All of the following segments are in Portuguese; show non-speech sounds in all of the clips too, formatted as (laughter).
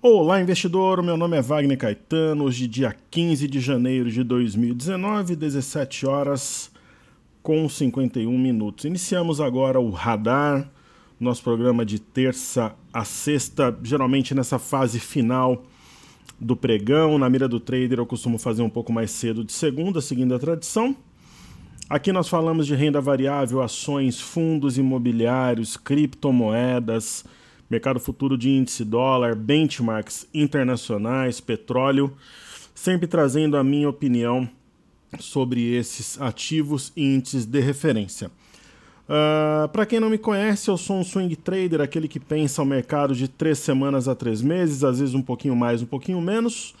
Olá, investidor. Meu nome é Wagner Caetano. Hoje, dia 15 de janeiro de 2019, 17 horas com 51 minutos. Iniciamos agora o Radar, nosso programa de terça a sexta, geralmente nessa fase final do pregão. Na mira do trader, eu costumo fazer um pouco mais cedo de segunda, seguindo a tradição. Aqui nós falamos de renda variável, ações, fundos imobiliários, criptomoedas mercado futuro de índice dólar, benchmarks internacionais, petróleo, sempre trazendo a minha opinião sobre esses ativos e índices de referência. Uh, ah, para quem não me conhece, eu sou um swing trader, aquele que pensa o mercado de três semanas a três meses, às vezes um pouquinho mais, um pouquinho menos.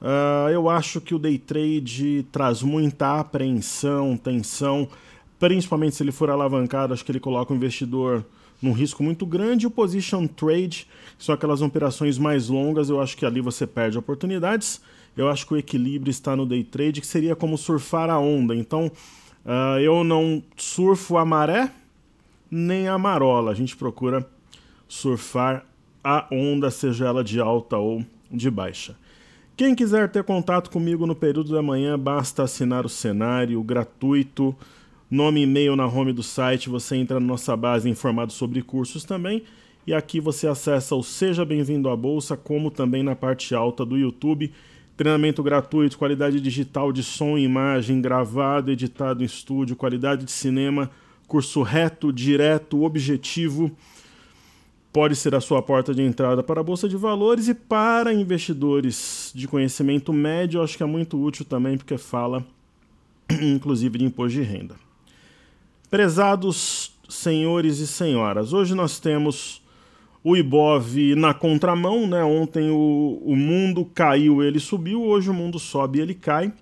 Uh, eu acho que o day trade traz muita apreensão, tensão, principalmente se ele for alavancado. Acho que ele coloca o investidor num risco muito grande. o position trade, que são aquelas operações mais longas, eu acho que ali você perde oportunidades. Eu acho que o equilíbrio está no day trade, que seria como surfar a onda. Então, uh, eu não surfo a maré nem a marola. A gente procura surfar a onda, seja ela de alta ou de baixa. Quem quiser ter contato comigo no período da manhã, basta assinar o cenário gratuito nome e e-mail na home do site, você entra na nossa base informado sobre cursos também. E aqui você acessa o Seja Bem-vindo à Bolsa, como também na parte alta do YouTube. Treinamento gratuito, qualidade digital de som e imagem, gravado, editado em estúdio, qualidade de cinema, curso reto, direto, objetivo. Pode ser a sua porta de entrada para a Bolsa de Valores e para investidores de conhecimento médio, acho que é muito útil também, porque fala (clears throat) inclusive de imposto de renda. Prezados senhores e senhoras, hoje nós temos o Ibov na contramão, né? Ontem o, o mundo caiu, ele subiu, hoje o mundo sobe e ele cai.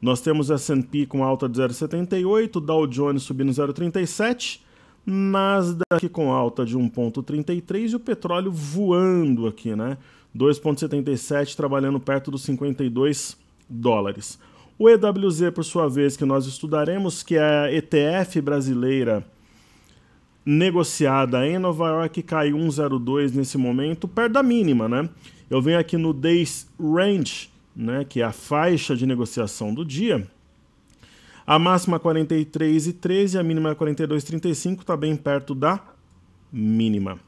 Nós temos S&P com alta de 0,78, Dow Jones subindo 0,37, Nasdaq com alta de 1,33 e o petróleo voando aqui, né? 2,77 trabalhando perto dos 52 dólares. O EWZ, por sua vez, que nós estudaremos, que é a ETF brasileira negociada em Nova York, caiu 1,02 nesse momento, perto da mínima, né? Eu venho aqui no Days Range, né, que é a faixa de negociação do dia. A máxima 43,13 e a mínima 42,35, está bem perto da mínima.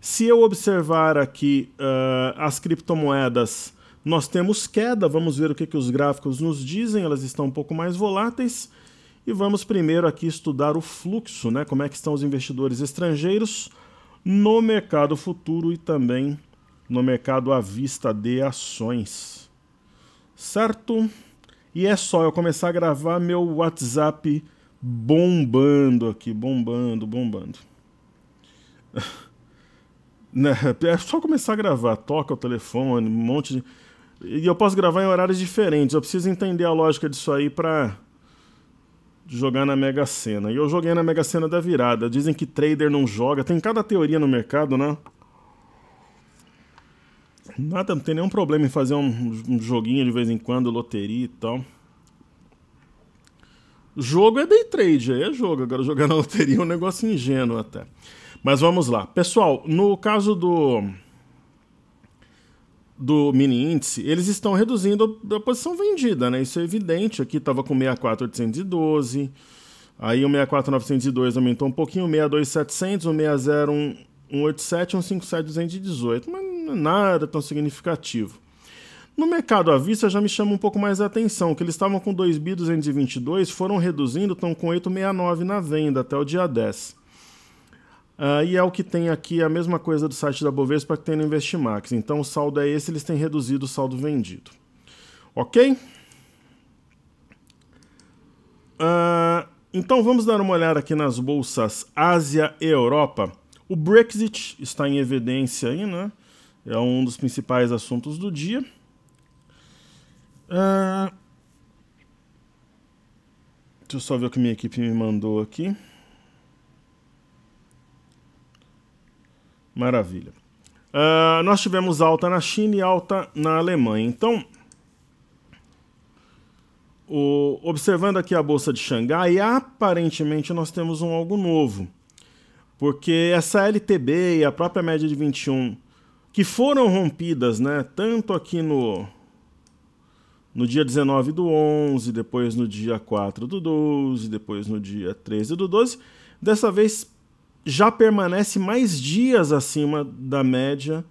Se eu observar aqui uh, as criptomoedas nós temos queda, vamos ver o que, que os gráficos nos dizem, elas estão um pouco mais voláteis. E vamos primeiro aqui estudar o fluxo, né? como é que estão os investidores estrangeiros no mercado futuro e também no mercado à vista de ações. Certo? E é só eu começar a gravar meu WhatsApp bombando aqui, bombando, bombando. (laughs) Né? É só começar a gravar, toca o telefone, um monte de e eu posso gravar em horários diferentes. Eu preciso entender a lógica disso aí para jogar na Mega Sena. E eu joguei na Mega Sena da virada. Dizem que trader não joga. Tem cada teoria no mercado, né? Nada, não tem nenhum problema em fazer um, um joguinho de vez em quando, loteria e tal. Jogo é day trade, aí é jogo. Agora jogar na loteria é um negócio ingênuo até. Mas vamos lá. Pessoal, no caso do do mini índice, eles estão reduzindo a posição vendida, né? Isso é evidente. Aqui estava com 64812, aí o 64902 aumentou um pouquinho, o 62700, o e o 57218, mas não é nada tão significativo. No mercado à vista já me chama um pouco mais a atenção, que eles estavam com 2.222, foram reduzindo, estão com 869 na venda até o dia 10. Uh, e é o que tem aqui, é a mesma coisa do site da Bovespa que tem no Investimax. Então o saldo é esse, eles têm reduzido o saldo vendido. Ok? Uh, então vamos dar uma olhada aqui nas bolsas Ásia e Europa. O Brexit está em evidência aí, né? É um dos principais assuntos do dia. Uh, deixa eu só ver o que minha equipe me mandou aqui. Maravilha. Uh, nós tivemos alta na China e alta na Alemanha. Então, o, observando aqui a bolsa de Xangai, aparentemente nós temos um algo novo. Porque essa LTB e a própria média de 21 que foram rompidas, né, tanto aqui no no dia 19 do 11, depois no dia 4 do 12, depois no dia 13 do 12, dessa vez já permanece mais dias acima da média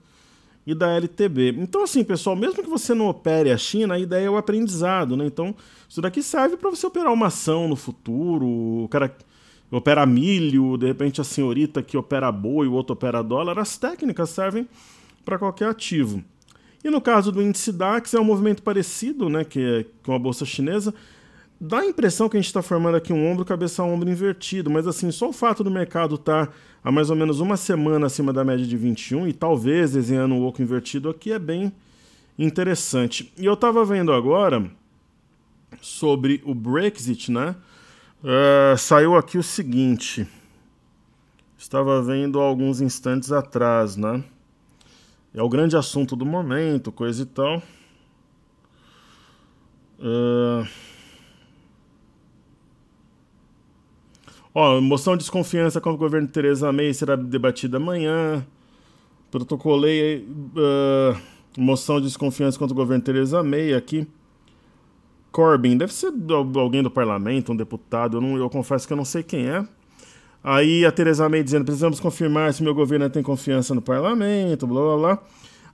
e da LTB. Então, assim, pessoal, mesmo que você não opere a China, a ideia é o aprendizado, né? Então, isso daqui serve para você operar uma ação no futuro, o cara opera milho, de repente a senhorita que opera boi, o outro opera dólar, as técnicas servem para qualquer ativo. E no caso do índice DAX, é um movimento parecido né, que, é com a bolsa chinesa, dá a impressão que a gente está formando aqui um ombro, cabeça ombro invertido, mas assim, só o fato do mercado estar tá há mais ou menos uma semana acima da média de 21 e talvez desenhando um oco invertido aqui é bem interessante. E eu estava vendo agora sobre o Brexit, né? Uh, saiu aqui o seguinte. Estava vendo alguns instantes atrás, né? É o grande assunto do momento, coisa e tal. Uh... Ó, moção de desconfiança contra o governo de Tereza May será debatida amanhã. Protocolei uh, moção de desconfiança contra o governo de Tereza May aqui. Corbyn, deve ser alguém do parlamento, um deputado, eu, não, eu confesso que eu não sei quem é. Aí a Tereza May dizendo: precisamos confirmar se meu governo tem confiança no parlamento, blá blá blá.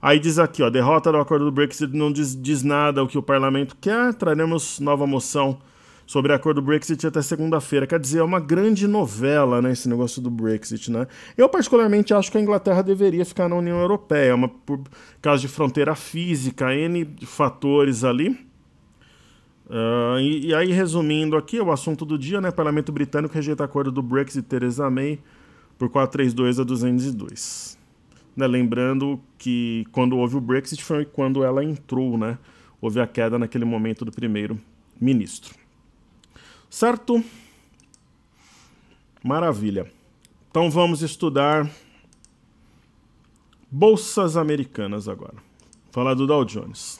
Aí diz aqui, ó, derrota do acordo do Brexit não diz, diz nada o que o parlamento quer, traremos nova moção sobre o acordo do Brexit até segunda-feira. Quer dizer, é uma grande novela, né, esse negócio do Brexit, né? Eu particularmente acho que a Inglaterra deveria ficar na União Europeia, uma por causa de fronteira física, N fatores ali. Uh, e, e, aí, resumindo aqui, o assunto do dia, né? Parlamento britânico rejeita acordo do Brexit Theresa May por 432 a 202. Né, lembrando que quando houve o Brexit foi quando ela entrou, né? Houve a queda naquele momento do primeiro ministro. Certo? Maravilha. Então vamos estudar bolsas americanas agora. Falar do Dow Jones.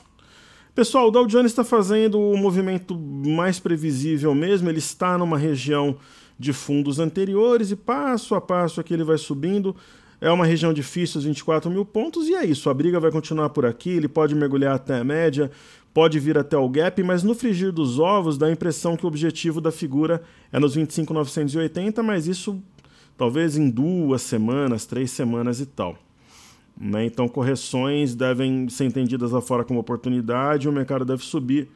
Pessoal, o Dow Jones está fazendo o movimento mais previsível mesmo. Ele está numa região de fundos anteriores e passo a passo aqui ele vai subindo. É uma região difícil, os 24 mil pontos, e é isso. A briga vai continuar por aqui. Ele pode mergulhar até a média, pode vir até o gap, mas no frigir dos ovos dá a impressão que o objetivo da figura é nos 25,980, mas isso talvez em duas semanas, três semanas e tal. Né? Então, correções devem ser entendidas lá fora como oportunidade, o mercado deve subir,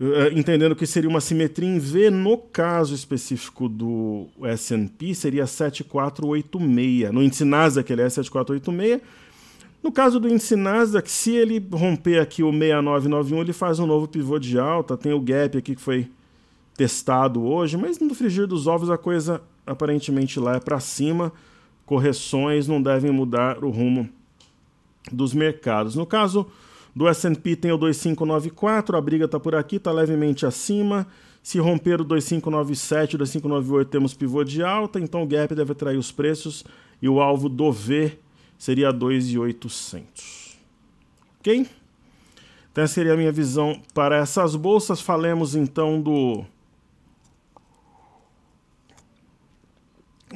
eh, eh, entendendo que seria uma simetria em V, no caso específico do S&P, seria 7486, no índice Nasdaq ele é 7486, no caso do índice Nasdaq, se ele romper aqui o 6991, ele faz um novo pivô de alta, tem o gap aqui que foi testado hoje, mas no frigir dos ovos a coisa aparentemente lá é para cima, correções não devem mudar o rumo dos mercados. No caso do S&P tem o 2594, a briga está por aqui, está levemente acima, se romper o 2597 e 2598 temos pivô de alta, então o gap deve atrair os preços e o alvo do V seria 2,800. Ok? Então, essa seria a minha visão para essas bolsas. Falemos então do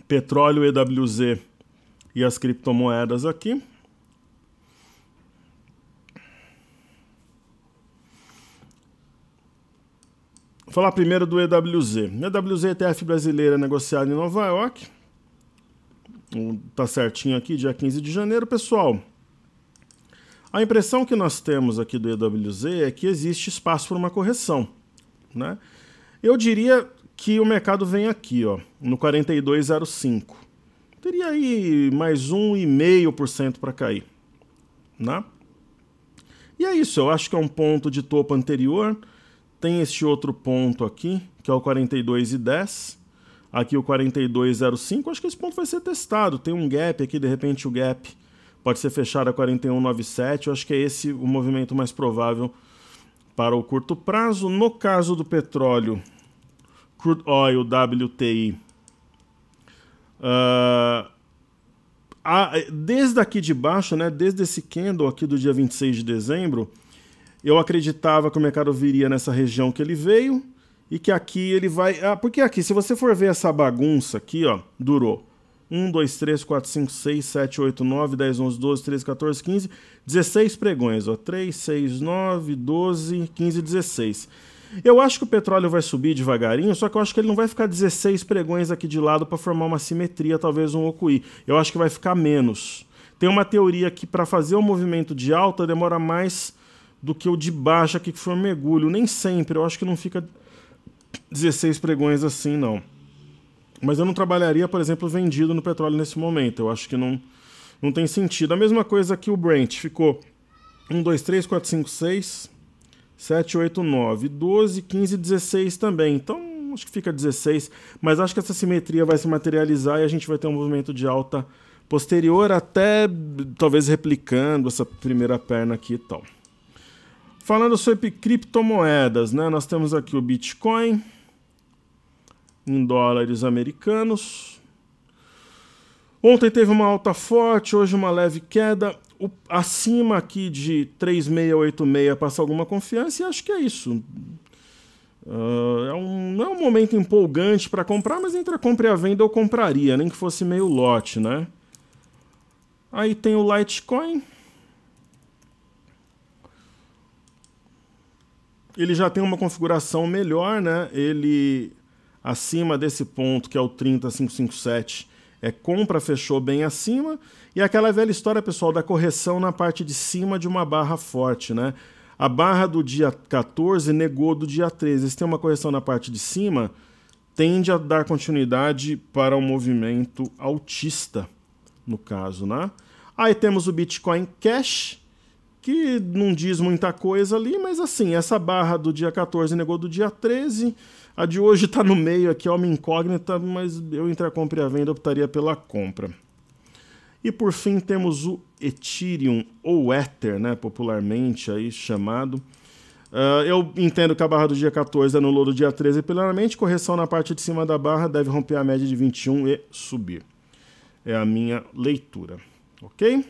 petróleo EWZ e as criptomoedas aqui. Vou falar primeiro do EWZ. EWZ ETF é brasileira negociada em Nova York tá certinho aqui, dia 15 de janeiro, pessoal. A impressão que nós temos aqui do EWZ é que existe espaço para uma correção, né? Eu diria que o mercado vem aqui, ó, no 42,05. Teria aí mais 1,5% para cair, né? E é isso, eu acho que é um ponto de topo anterior. Tem este outro ponto aqui, que é o 42,10 aqui o 4205, acho que esse ponto vai ser testado. Tem um gap aqui, de repente o gap pode ser fechado a 4197. Eu acho que é esse o movimento mais provável para o curto prazo. No caso do petróleo, crude oil WTI, uh, ah, a, desde aqui de baixo, né, desde esse candle aqui do dia 26 de dezembro, eu acreditava que o mercado viria nessa região que ele veio e que aqui ele vai... Ah, porque aqui, se você for ver essa bagunça aqui, ó, durou 1, 2, 3, 4, 5, 6, 7, 8, 9, 10, 11, 12, 13, 14, 15, 16 pregões, ó, 3, 6, 9, 12, 15, 16. Eu acho que o petróleo vai subir devagarinho, só que eu acho que ele não vai ficar 16 pregões aqui de lado para formar uma simetria, talvez um OCUI. Eu acho que vai ficar menos. Tem uma teoria que para fazer o um movimento de alta demora mais do que o de baixa aqui que foi um mergulho. Nem sempre, eu acho que não fica 16 pregões assim, não. Mas eu não trabalharia, por exemplo, vendido no petróleo nesse momento. Eu acho que não, não tem sentido. A mesma coisa que o Brent ficou 1, 2, 3, 4, 5, 6, 7, 8, 9, 12, 15, 16 também. Então acho que fica 16. Mas acho que essa simetria vai se materializar e a gente vai ter um movimento de alta posterior, até talvez replicando essa primeira perna aqui e tal. Falando sobre criptomoedas, né? Nós temos aqui o Bitcoin em dólares americanos. Ontem teve uma alta forte, hoje uma leve queda. O, acima aqui de 3686 passa alguma confiança e acho que é isso. Uh, é um, não é um momento empolgante para comprar, mas entre a compra e a venda eu compraria, nem que fosse meio lote, né? Aí tem o Litecoin. ele já tem uma configuração melhor, né? Ele acima desse ponto, que é o 30557, é compra, fechou bem acima. E aquela velha história, pessoal, da correção na parte de cima de uma barra forte, né? A barra do dia 14 negou do dia 13. Se tem uma correção na parte de cima, tende a dar continuidade para o movimento altista, no caso, né? Aí temos o Bitcoin Cash, que não diz muita coisa ali, mas assim, essa barra do dia 14 negou do dia 13. A de hoje está no meio aqui, é uma incógnita, mas eu entre a compra e a venda optaria pela compra. E por fim temos o Ethereum, ou Ether, né, popularmente aí chamado. Uh, eu entendo que a barra do dia 14 anulou do dia 13 plenamente, correção na parte de cima da barra deve romper a média de 21 e subir. É a minha leitura, ok?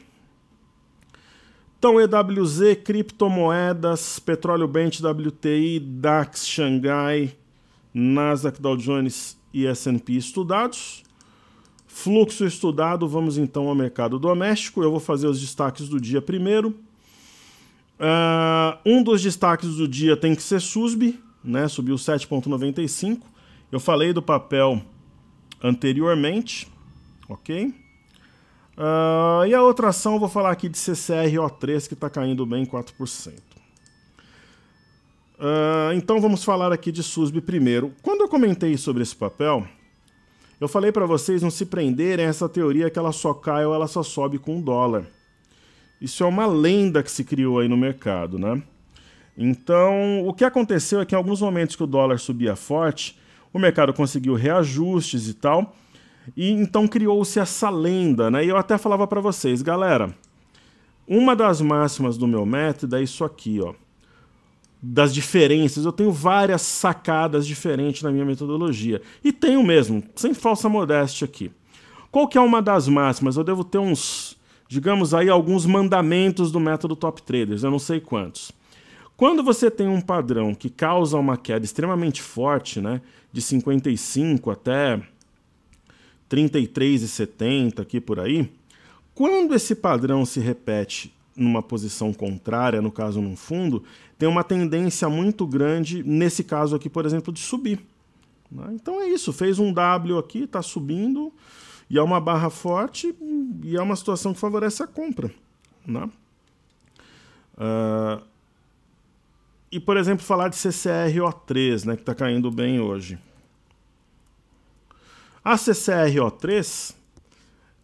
Então, EWZ, criptomoedas, petróleo Brent, WTI, DAX, Xangai, Nasdaq, Dow Jones e S&P estudados. Fluxo estudado, vamos então ao mercado doméstico. Eu vou fazer os destaques do dia primeiro. Uh, um dos destaques do dia tem que ser SUSB, né? subiu 7,95. Eu falei do papel anteriormente, ok? Uh, e a outra ação eu vou falar aqui de CCRO3, que está caindo bem 4%. Uh, ah, então vamos falar aqui de SUSB primeiro. Quando eu comentei sobre esse papel, eu falei para vocês não se prenderem a essa teoria que ela só cai ou ela só sobe com o dólar. Isso é uma lenda que se criou aí no mercado, né? Então, o que aconteceu é que em alguns momentos que o dólar subia forte, o mercado conseguiu reajustes e tal, e então criou-se essa lenda, né? E eu até falava para vocês, galera, uma das máximas do meu método é isso aqui, ó. Das diferenças, eu tenho várias sacadas diferentes na minha metodologia. E tenho mesmo, sem falsa modéstia aqui. Qual que é uma das máximas? Eu devo ter uns, digamos aí, alguns mandamentos do método Top Traders, eu não sei quantos. Quando você tem um padrão que causa uma queda extremamente forte, né, de 55 até 33,70 aqui por aí, quando esse padrão se repete numa posição contrária, no caso num fundo, tem uma tendência muito grande, nesse caso aqui, por exemplo, de subir. Né? Então é isso, fez um W aqui, está subindo, e é uma barra forte, e é uma situação que favorece a compra. Né? Uh, e, por exemplo, falar de CCRO3, né, que está caindo bem hoje. A CCRO3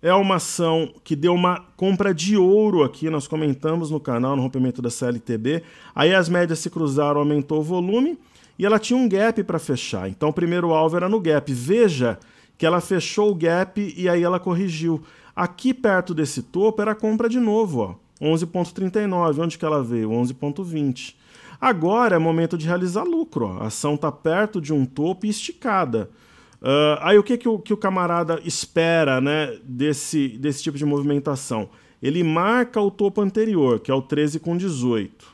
é uma ação que deu uma compra de ouro aqui, nós comentamos no canal, no rompimento da CLTB. Aí as médias se cruzaram, aumentou o volume e ela tinha um gap para fechar. Então o primeiro alvo era no gap. Veja que ela fechou o gap e aí ela corrigiu. Aqui perto desse topo era a compra de novo, ó. 11.39, onde que ela veio? 11.20. Agora é momento de realizar lucro, ó. A ação está perto de um topo e esticada. Uh, aí o que, que, o, que o camarada espera né, desse, desse tipo de movimentação? Ele marca o topo anterior, que é o 13 com 18.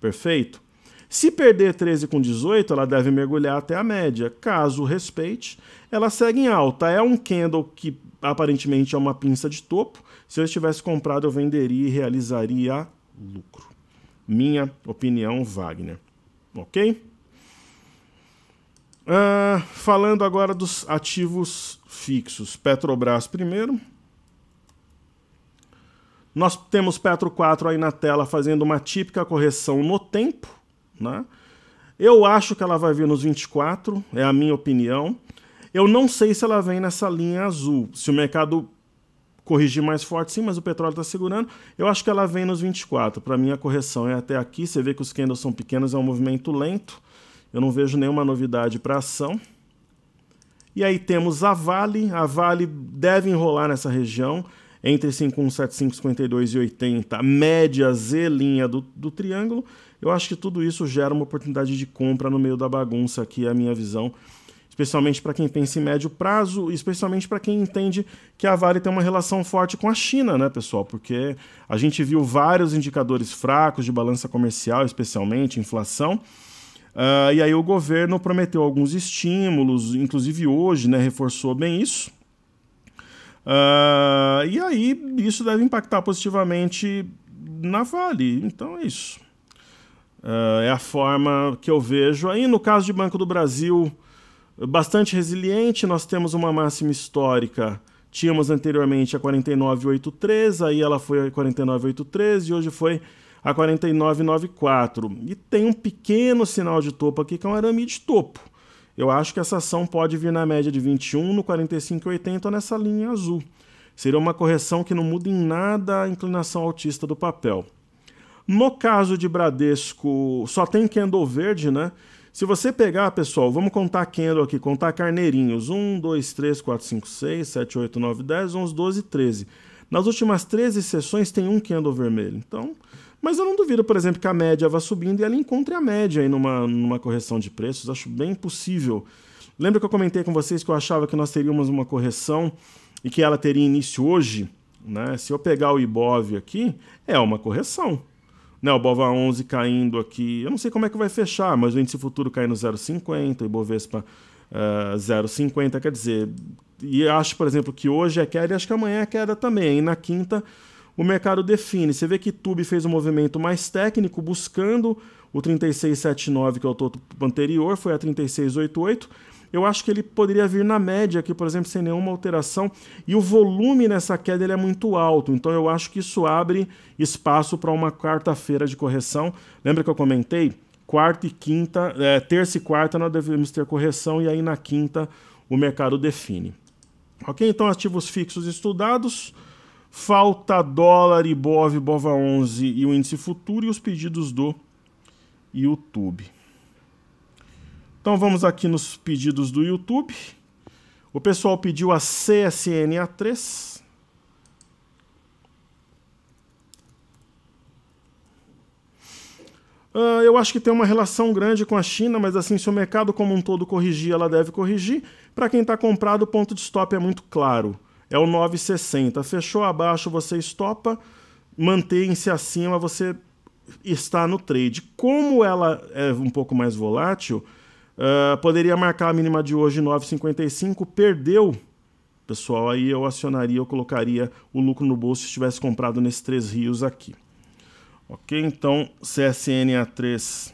Perfeito? Se perder 13 com 18, ela deve mergulhar até a média. Caso respeite, ela segue em alta. É um candle que aparentemente é uma pinça de topo. Se eu estivesse comprado, eu venderia e realizaria lucro. Minha opinião, Wagner. Ok? Uh, falando agora dos ativos fixos. Petrobras primeiro. Nós temos Petro 4 aí na tela fazendo uma típica correção no tempo. Né? Eu acho que ela vai vir nos 24, é a minha opinião. Eu não sei se ela vem nessa linha azul. Se o mercado corrigir mais forte, sim, mas o petróleo está segurando. Eu acho que ela vem nos 24. Para mim, a correção é até aqui. Você vê que os candles são pequenos, é um movimento lento. Eu não vejo nenhuma novidade para ação. E aí temos a Vale. A Vale deve enrolar nessa região entre 5175, 52 e 80, média Z linha do, do triângulo. Eu acho que tudo isso gera uma oportunidade de compra no meio da bagunça aqui, é a minha visão. Especialmente para quem pensa em médio prazo, especialmente para quem entende que a Vale tem uma relação forte com a China, né, pessoal? Porque a gente viu vários indicadores fracos de balança comercial, especialmente inflação Uh, e aí o governo prometeu alguns estímulos, inclusive hoje, né, reforçou bem isso. Uh, e aí isso deve impactar positivamente na Vale. Então é isso. Uh, é a forma que eu vejo. Aí no caso de Banco do Brasil, bastante resiliente, nós temos uma máxima histórica. Tínhamos anteriormente a 49,83, aí ela foi a 49,83 e hoje foi a 4994. E tem um pequeno sinal de topo aqui, que é um arame de topo. Eu acho que essa ação pode vir na média de 21, no 45,80 nessa linha azul. Seria uma correção que não muda em nada a inclinação altista do papel. No caso de Bradesco, só tem candle verde, né? Se você pegar, pessoal, vamos contar candle aqui, contar carneirinhos. 1, 2, 3, 4, 5, 6, 7, 8, 9, 10, 11, 12, 13. Nas últimas 13 sessões tem um candle vermelho. Então, mas eu não duvido, por exemplo, que a média vá subindo e ela encontre a média aí numa, numa correção de preços. Acho bem possível. Lembra que eu comentei com vocês que eu achava que nós teríamos uma correção e que ela teria início hoje? Né? Se eu pegar o Ibov aqui, é uma correção. Né? O Bova 11 caindo aqui, eu não sei como é que vai fechar, mas o índice futuro caindo 0,50, o Ibovespa uh, 0,50, quer dizer, e acho, por exemplo, que hoje é queda e acho que amanhã é queda também. E na quinta o mercado define. Você vê que Tube fez um movimento mais técnico, buscando o 3679, que é o topo anterior, foi a 3688. Eu acho que ele poderia vir na média aqui, por exemplo, sem nenhuma alteração. E o volume nessa queda ele é muito alto, então eu acho que isso abre espaço para uma quarta-feira de correção. Lembra que eu comentei? Quarta e quinta, é, terça e quarta nós devemos ter correção e aí na quinta o mercado define. Ok? Então, ativos fixos estudados. Falta dólar, Ibov, BOVA 11 e o índice futuro e os pedidos do YouTube. Então vamos aqui nos pedidos do YouTube. O pessoal pediu a CSNA3. Uh, ah, eu acho que tem uma relação grande com a China, mas assim, se o mercado como um todo corrigir, ela deve corrigir. Para quem está comprado, o ponto de stop é muito claro é o 960. Fechou abaixo, você estopa, mantém-se acima, você está no trade. Como ela é um pouco mais volátil, uh, poderia marcar a mínima de hoje 9,55, perdeu. Pessoal, aí eu acionaria, eu colocaria o lucro no bolso se tivesse comprado nesses três rios aqui. Ok, então CSN A3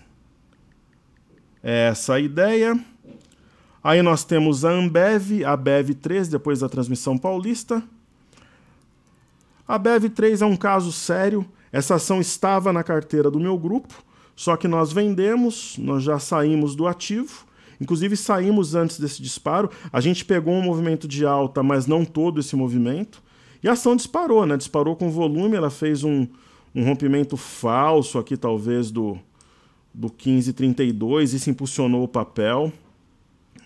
é essa a ideia. Aí nós temos a Ambev, a BEV3, depois da transmissão paulista. A BEV3 é um caso sério. Essa ação estava na carteira do meu grupo, só que nós vendemos, nós já saímos do ativo. Inclusive saímos antes desse disparo. A gente pegou um movimento de alta, mas não todo esse movimento. E a ação disparou, né? Disparou com volume, ela fez um, um rompimento falso aqui, talvez, do, do 15,32. Isso impulsionou o papel.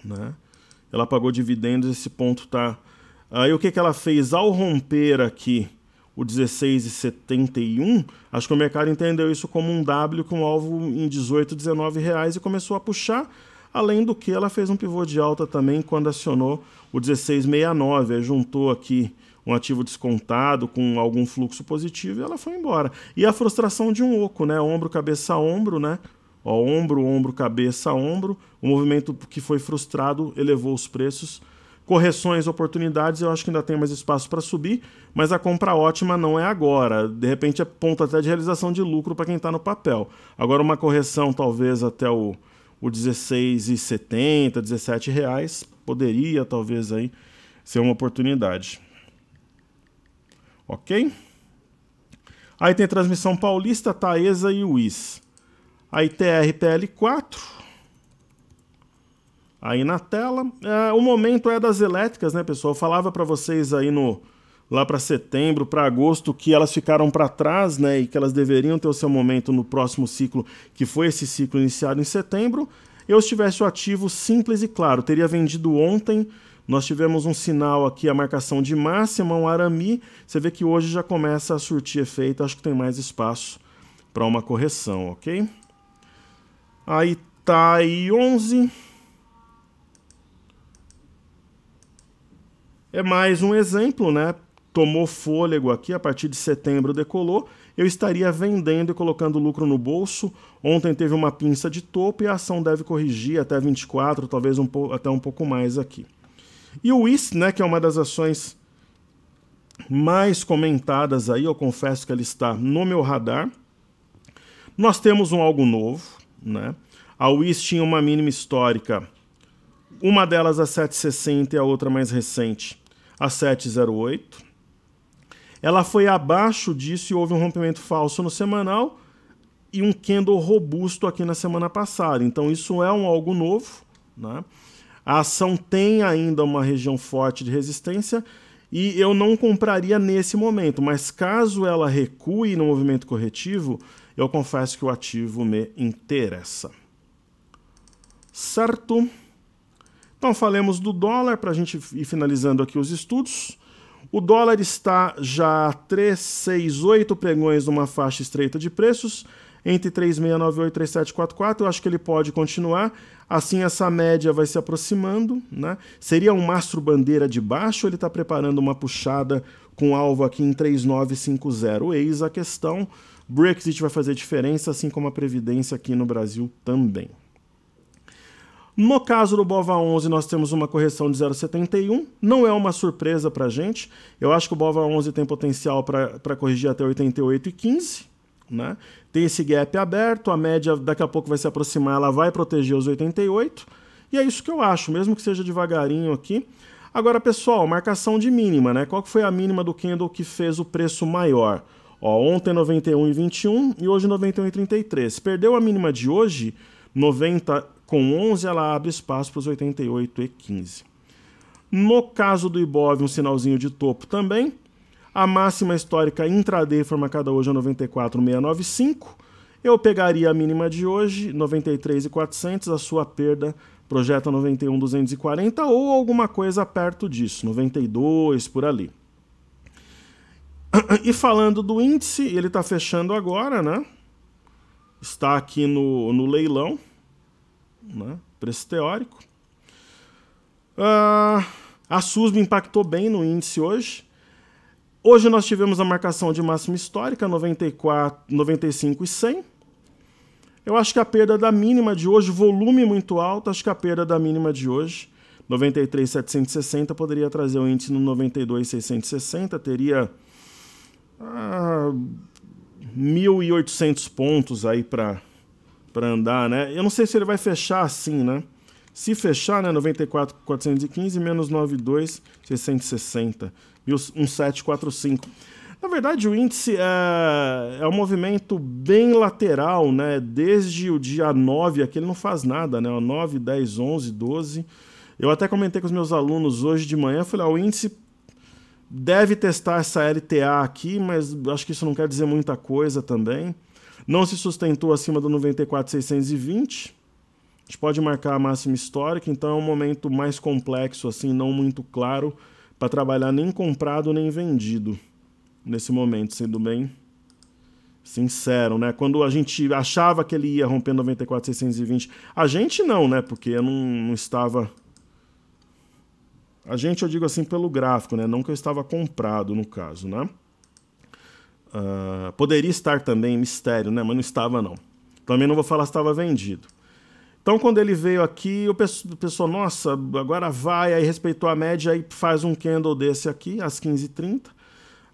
Né? Ela pagou dividendos, esse ponto está. Aí o que, que ela fez ao romper aqui o 16,71? Acho que o mercado entendeu isso como um W com alvo em 18, 19 reais e começou a puxar. Além do que, ela fez um pivô de alta também quando acionou o 16,69. Juntou aqui um ativo descontado com algum fluxo positivo e ela foi embora. E a frustração de um oco, né? Ombro, cabeça, ombro, né? Ó, ombro, ombro, cabeça, ombro. O movimento que foi frustrado elevou os preços. Correções, oportunidades, eu acho que ainda tem mais espaço para subir, mas a compra ótima não é agora. De repente é ponto até de realização de lucro para quem está no papel. Agora uma correção talvez até o, o 16,70, 17 reais poderia talvez aí ser uma oportunidade. Ok? Aí tem transmissão paulista, Taesa e Wiz a ITR-PL4 aí na tela. É, o momento é das elétricas, né, pessoal? Eu falava para vocês aí no lá para setembro, para agosto, que elas ficaram para trás, né, e que elas deveriam ter o seu momento no próximo ciclo, que foi esse ciclo iniciado em setembro. Eu estivesse o ativo simples e claro, teria vendido ontem. Nós tivemos um sinal aqui, a marcação de máxima, um arami. Você vê que hoje já começa a surtir efeito, acho que tem mais espaço para uma correção, ok? Aí tá aí 11. É mais um exemplo, né? Tomou fôlego aqui, a partir de setembro decolou. Eu estaria vendendo e colocando lucro no bolso. Ontem teve uma pinça de topo e a ação deve corrigir até 24, talvez um até um pouco mais aqui. E o IS, né, que é uma das ações mais comentadas aí, eu confesso que ela está no meu radar. Nós temos um algo novo. Né? A WIS tinha uma mínima histórica, uma delas a 760 e a outra mais recente, a 708. Ela foi abaixo disso e houve um rompimento falso no semanal e um candle robusto aqui na semana passada. Então isso é um algo novo. Né? A ação tem ainda uma região forte de resistência e eu não compraria nesse momento, mas caso ela recue no movimento corretivo, eu confesso que o ativo me interessa. Certo? Então falemos do dólar para a gente ir finalizando aqui os estudos. O dólar está já 368 pregões numa faixa estreita de preços, entre 3698 e 3744. Eu acho que ele pode continuar. Assim, essa média vai se aproximando. Né? Seria um mastro bandeira de baixo ele está preparando uma puxada com alvo aqui em 3950? Eis a questão. Brexit vai fazer diferença, assim como a Previdência aqui no Brasil também. No caso do BOVA 11, nós temos uma correção de 0,71. Não é uma surpresa para a gente. Eu acho que o BOVA 11 tem potencial para corrigir até 88,15. Né? Tem esse gap aberto, a média daqui a pouco vai se aproximar, ela vai proteger os 88. E é isso que eu acho, mesmo que seja devagarinho aqui. Agora, pessoal, marcação de mínima, né? Qual que foi a mínima do candle que fez o preço maior? Ó, ontem 91 e 21 e hoje 91 e 33. Perdeu a mínima de hoje, 90 com 11 ela abre espaço para os 88 e 15. No caso do Ibov, um sinalzinho de topo também. A máxima histórica intraday foi marcada hoje é a 94,695. Eu pegaria a mínima de hoje, 93,400, a sua perda projeta 91,240 ou alguma coisa perto disso, 92 por ali. (clears throat) E falando do índice, ele está fechando agora, né? Está aqui no, no leilão, né? preço teórico. Uh, a SUSB impactou bem no índice hoje. Hoje nós tivemos a marcação de máxima histórica, 94, 95 e 100. Eu acho que a perda da mínima de hoje, volume muito alto, acho que a perda da mínima de hoje, 93,760, poderia trazer o índice no 92,660, teria 1.800 ah, pontos aí para andar, né? Eu não sei se ele vai fechar assim, né? Se fechar, né, 94.415 menos 92, 660, 1745. Na verdade, o índice é, é um movimento bem lateral, né? Desde o dia 9 aqui ele não faz nada, né? O 9, 10, 11, 12. Eu até comentei com os meus alunos hoje de manhã, falei, ah, o índice deve testar essa LTA aqui, mas acho que isso não quer dizer muita coisa também. Não se sustentou acima do 94,620. A gente pode marcar a máxima histórica, então é um momento mais complexo, assim, não muito claro, para trabalhar nem comprado nem vendido nesse momento, sendo bem sincero, né? Quando a gente achava que ele ia romper 94,620, a gente não, né? Porque eu não, não estava a gente, eu digo assim pelo gráfico, né? Não que eu estava comprado no caso, né? Uh, poderia estar também mistério, né? Mas não estava, não. Também não vou falar se estava vendido. Então, quando ele veio aqui, o pessoal, nossa, agora vai, aí respeitou a média, aí faz um candle desse aqui, às 15h30,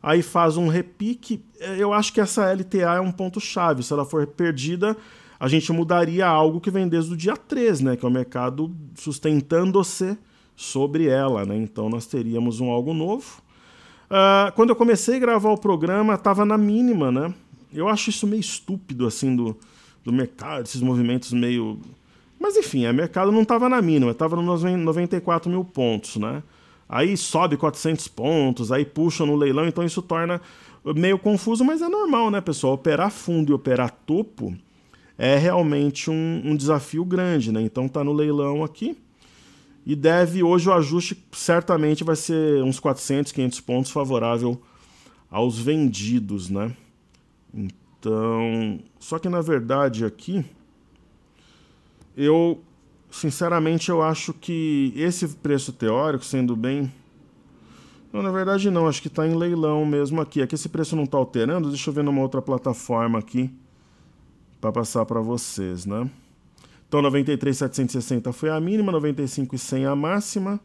aí faz um repique. É, eu acho que essa LTA é um ponto-chave. Se ela for perdida, a gente mudaria algo que vem desde o dia 3, né? Que é o mercado sustentando-se sobre ela. Né? Então nós teríamos um algo novo. Uh, quando eu comecei a gravar o programa, estava na mínima, né? Eu acho isso meio estúpido, assim, do, do mercado, esses movimentos meio. Mas enfim, o é, mercado não estava na mínima, estava nos 94 mil pontos, né? Aí sobe 400 pontos, aí puxa no leilão, então isso torna meio confuso, mas é normal, né, pessoal? Operar fundo e operar topo é realmente um, um desafio grande, né? Então tá no leilão aqui e deve hoje o ajuste certamente vai ser uns 400, 500 pontos favorável aos vendidos, né? Então, só que na verdade aqui eu sinceramente eu acho que esse preço teórico sendo bem não, na verdade não, acho que está em leilão mesmo aqui. Aqui é esse preço não está alterando, deixa eu ver numa outra plataforma aqui para passar para vocês, né? Então 93.760 foi a mínima, 95.100 a máxima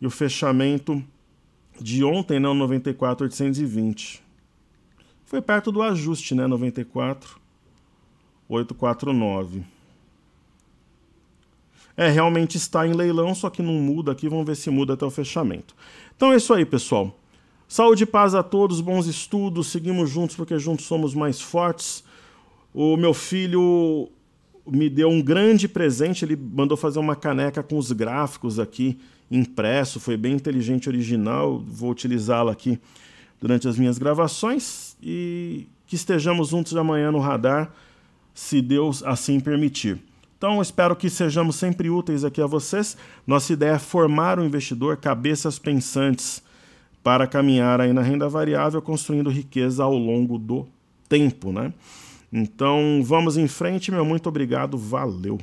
e o fechamento de ontem, não 94.820. Foi perto do ajuste, né? 94.849. É, realmente está em leilão, só que não muda aqui. Vamos ver se muda até o fechamento. Então é isso aí, pessoal. Saúde e paz a todos, bons estudos. Seguimos juntos porque juntos somos mais fortes. O meu filho me deu um grande presente, ele mandou fazer uma caneca com os gráficos aqui impresso, foi bem inteligente, original, vou utilizá-la aqui durante as minhas gravações e que estejamos juntos amanhã no radar, se Deus assim permitir. Então, espero que sejamos sempre úteis aqui a vocês. Nossa ideia é formar o um investidor cabeças pensantes para caminhar aí na renda variável, construindo riqueza ao longo do tempo, né? Então vamos em frente, meu muito obrigado, valeu.